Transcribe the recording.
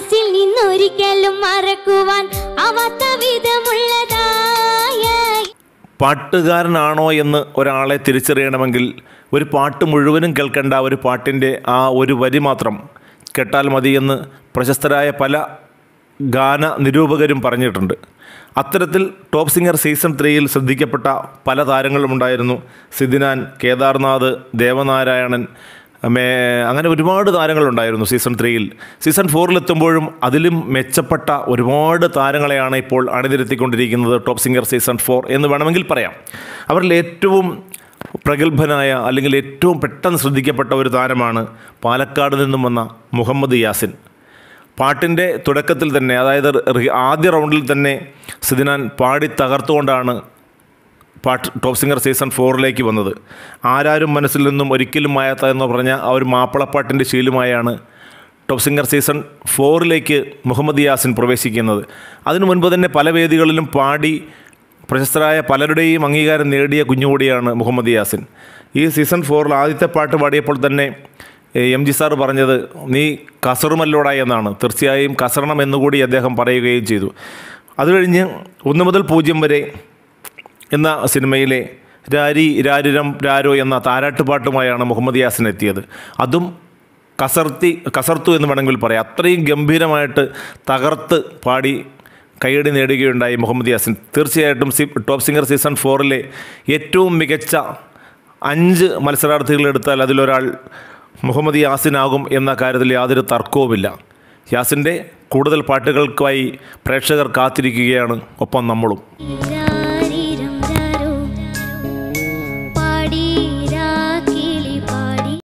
മനസ്സിൽ നിന്നൊരിക്കലും മറക്കുവാൻ അവത്ത വിധമുള്ളതായ പാട്ടുകാരനാണോ എന്ന് ഒരാളെ തിരിച്ചറിയണമെങ്കിൽ ഒരു പാട്ട് മുഴുവനും കേൾക്കേണ്ട ഒരു പാട്ടിൻ്റെ ആ ഒരു വരി മാത്രം കേട്ടാൽ മതിയെന്ന് പ്രശസ്തരായ പല ഗാന നിരൂപകരും പറഞ്ഞിട്ടുണ്ട് അത്തരത്തിൽ ടോപ്പ് സിംഗർ സീസൺ ത്രീയിൽ ശ്രദ്ധിക്കപ്പെട്ട പല താരങ്ങളുമുണ്ടായിരുന്നു സിദിനാൻ കേദാർനാഥ് ദേവനാരായണൻ അങ്ങനെ ഒരുപാട് താരങ്ങളുണ്ടായിരുന്നു സീസൺ ത്രീയിൽ സീസൺ ഫോറിലെത്തുമ്പോഴും അതിലും മെച്ചപ്പെട്ട ഒരുപാട് താരങ്ങളെയാണ് ഇപ്പോൾ അണിനിരത്തിക്കൊണ്ടിരിക്കുന്നത് ടോപ്പ് സിംഗർ സീസൺ ഫോർ എന്ന് വേണമെങ്കിൽ പറയാം അവരിൽ ഏറ്റവും പ്രഗത്ഭനായ അല്ലെങ്കിൽ ഏറ്റവും പെട്ടെന്ന് ശ്രദ്ധിക്കപ്പെട്ട ഒരു താരമാണ് പാലക്കാട് നിന്നും വന്ന മുഹമ്മദ് യാസിൻ പാട്ടിൻ്റെ തുടക്കത്തിൽ തന്നെ അതായത് ആദ്യ റൗണ്ടിൽ തന്നെ സിദിനാൻ പാടി തകർത്തുകൊണ്ടാണ് പാട്ട് ടോപ്പ് സിംഗർ സീസൺ ഫോറിലേക്ക് വന്നത് ആരാരും മനസ്സിൽ നിന്നും ഒരിക്കലും മായാത്ത എന്ന് പറഞ്ഞ ആ ഒരു മാപ്പിളപ്പാട്ടിൻ്റെ ശീലുമായാണ് ടോപ്പ് സിംഗർ സീസൺ ഫോറിലേക്ക് മുഹമ്മദ് യാസിൻ പ്രവേശിക്കുന്നത് അതിനു മുൻപ് തന്നെ പല വേദികളിലും പാടി പ്രശസ്തരായ പലരുടെയും അംഗീകാരം നേടിയ കുഞ്ഞുകൂടിയാണ് മുഹമ്മദ് യാസിൻ ഈ സീസൺ ഫോറിൽ ആദ്യത്തെ പാട്ട് പാടിയപ്പോൾ തന്നെ എം ജി സാർ പറഞ്ഞത് നീ കസറുമല്ലോടായി എന്നാണ് തീർച്ചയായും കസരണം എന്നുകൂടി അദ്ദേഹം പറയുകയും ചെയ്തു അതുകഴിഞ്ഞ് ഒന്ന് മുതൽ പൂജ്യം വരെ എന്ന സിനിമയിലെ രാരി രാരിരം രാരോ എന്ന താരാട്ടുപാട്ടുമായാണ് മുഹമ്മദ് യാസിൻ എത്തിയത് അതും കസർത്തി കസർത്തു എന്ന് വേണമെങ്കിൽ പറയാം അത്രയും ഗംഭീരമായിട്ട് തകർത്ത് പാടി കൈയടി നേടുകയുണ്ടായി മുഹമ്മദ് യാസിൻ തീർച്ചയായിട്ടും സി ടോപ്പ് സിംഗർ സീസൺ ഫോറിലെ ഏറ്റവും മികച്ച അഞ്ച് മത്സരാർത്ഥികളെടുത്താൽ അതിലൊരാൾ മുഹമ്മദ് യാസിനാകും എന്ന കാര്യത്തിൽ യാതൊരു തർക്കവുമില്ല യാസിൻ്റെ കൂടുതൽ പാട്ടുകൾക്കായി പ്രേക്ഷകർ കാത്തിരിക്കുകയാണ് ഒപ്പം നമ്മളും